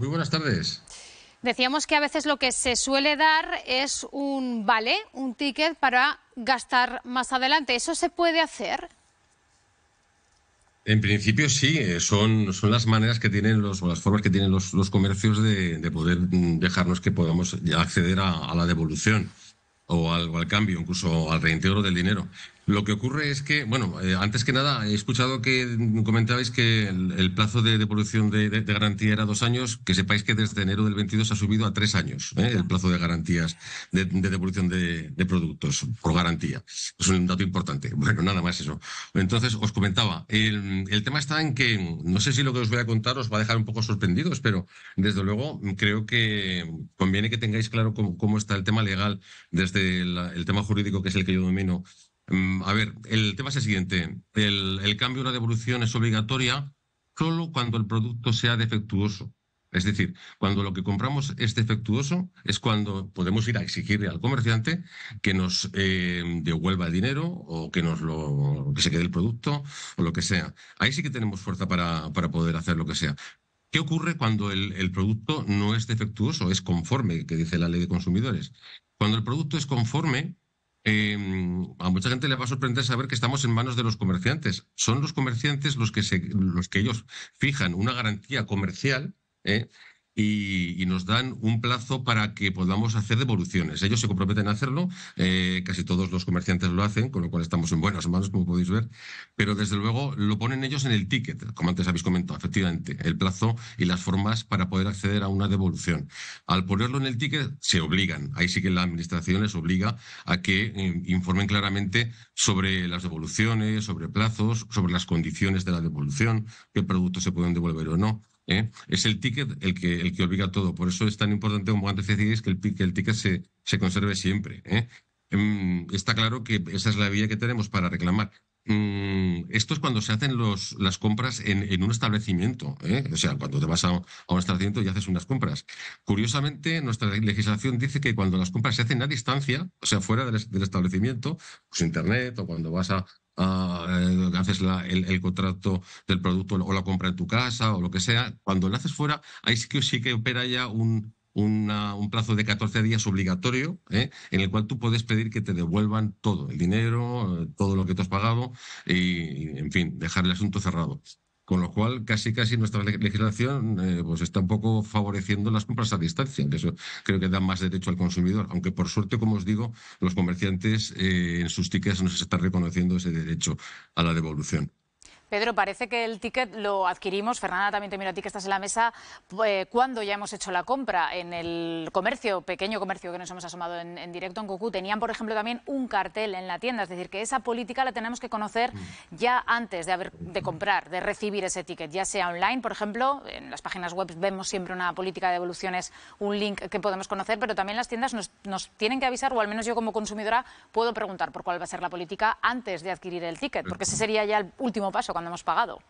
Muy buenas tardes. Decíamos que a veces lo que se suele dar es un vale, un ticket para gastar más adelante. ¿Eso se puede hacer? En principio sí, eh, son, son las maneras que tienen los, las formas que tienen los, comercios de, poder mm, dejarnos que podamos acceder a, la devolución o o al, cambio, incluso al reintegro del dinero. Lo que ocurre es que, bueno, eh, antes que nada, he escuchado que comentabais que el, plazo de devolución de, garantía era dos años, que sepáis que desde enero del 22 ha subido a tres años ¿eh? el ah. plazo de garantías de, devolución de, productos por garantía. Es un dato importante. Bueno, nada más eso. Entonces, os comentaba, el, tema está en que, no sé si lo que os voy a contar os va a dejar un poco sorprendidos, pero desde luego creo que conviene que tengáis claro cómo, está el tema legal desde el tema jurídico, que es el que yo domino Mm, a ver, el tema es el siguiente. El, cambio o la devolución es obligatoria solo cuando el producto sea defectuoso. Es decir, cuando lo que compramos es defectuoso, es cuando podemos ir a exigirle al comerciante que nos eh, devuelva el dinero o que nos lo que se quede el producto o lo que sea. Ahí sí que tenemos fuerza para, poder hacer lo que sea. ¿Qué ocurre cuando el, el, producto no es defectuoso? Es conforme, que dice la ley de consumidores. Cuando el producto es conforme, Em, a mucha gente le va a sorprender saber que estamos en manos de los comerciantes. Son los comerciantes los que, los que ellos fijan una garantía comercial ¿eh? y, nos dan un plazo para que podamos hacer devoluciones. Ellos se comprometen a hacerlo, eh, casi todos los comerciantes lo hacen, con lo cual estamos en buenas manos, como podéis ver, pero desde luego lo ponen ellos en el ticket, como antes habéis comentado, efectivamente, el plazo y las formas para poder acceder a una devolución. Al ponerlo en el ticket, se obligan, ahí sí que la Administración les obliga a que eh, informen claramente sobre las devoluciones, sobre plazos, sobre las condiciones de la devolución, qué productos se pueden devolver o no. ¿eh? es el ticket el que, el que obliga todo. Por eso es tan importante, como antes decíais, que el, que el ticket se, se conserve siempre. ¿eh? Em, está claro que esa es la vía que tenemos para reclamar. Mm, esto es cuando se hacen los, las compras en, un establecimiento. ¿eh? O sea, cuando te vas a, un establecimiento y haces unas compras. Curiosamente, nuestra legislación dice que cuando las compras se hacen a distancia, o sea, fuera del, del establecimiento, pues internet o cuando vas a, Ah, eh, haces el, contrato del producto o la compra en tu casa o lo que sea, cuando lo haces fuera, ahí sí que, sí que opera ya un, un plazo de 14 días obligatorio ¿eh? en el cual tú puedes pedir que te devuelvan todo, el dinero, eh, todo lo que te has pagado y, en fin, dejar el asunto cerrado. Con lo cual, casi casi nuestra legislación eh, pues está un poco favoreciendo las compras a distancia, que eso creo que da más derecho al consumidor. Aunque por suerte, como os digo, los comerciantes eh, en sus tickets se están reconociendo ese derecho a la devolución. Pedro, parece que el ticket lo adquirimos, Fernanda también te miro a ti que estás en la mesa, eh, cuando ya hemos hecho la compra en el comercio, pequeño comercio que nos hemos asomado en, directo en Cucú, tenían por ejemplo también un cartel en la tienda, es decir, que esa política la tenemos que conocer mm. ya antes de, haber, de comprar, de recibir ese ticket, ya sea online, por ejemplo, en las páginas web vemos siempre una política de devoluciones, un link que podemos conocer, pero también las tiendas nos, nos tienen que avisar, o al menos yo como consumidora puedo preguntar por cuál va a ser la política antes de adquirir el ticket, porque ese sería ya el último paso hemos pagado.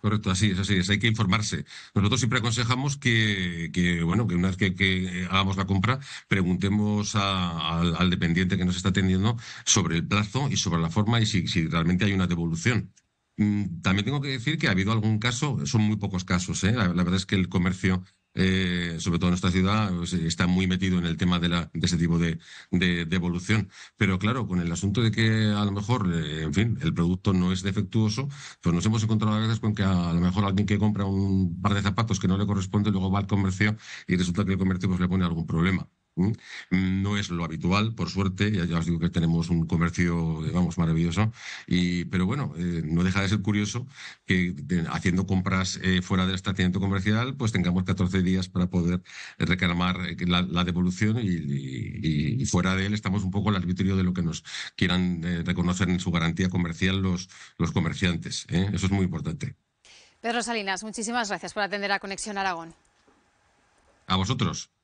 Correcto, así es, así es. Hay que informarse. Nosotros siempre aconsejamos que, bueno, que una vez que, hagamos la compra, preguntemos al, dependiente que nos está atendiendo sobre el plazo y sobre la forma y si, realmente hay una devolución. Mm, también tengo que decir que ha habido algún caso, son muy pocos casos, ¿eh? la, verdad es que el comercio eh, sobre todo en nuestra ciudad, pues, está muy metido en el tema de, ese tipo de, de, evolución. Pero claro, con el asunto de que a lo mejor, eh, en fin, el producto no es defectuoso, pues nos hemos encontrado a veces con que a, lo mejor alguien que compra un par de zapatos que no le corresponde, luego va al comercio y resulta que el comercio pues, le pone algún problema. No es lo habitual, por suerte, ya, os digo que tenemos un comercio, eh, vamos maravilloso, y, pero bueno, eh, no deja de ser curioso que haciendo compras eh, fuera del establecimiento comercial, pues tengamos 14 días para poder reclamar la, devolución y, fuera de él estamos un poco al arbitrio de lo que nos quieran reconocer en su garantía comercial los, los comerciantes. Eso es muy importante. Pedro Salinas, muchísimas gracias por atender a Conexión Aragón. A vosotros.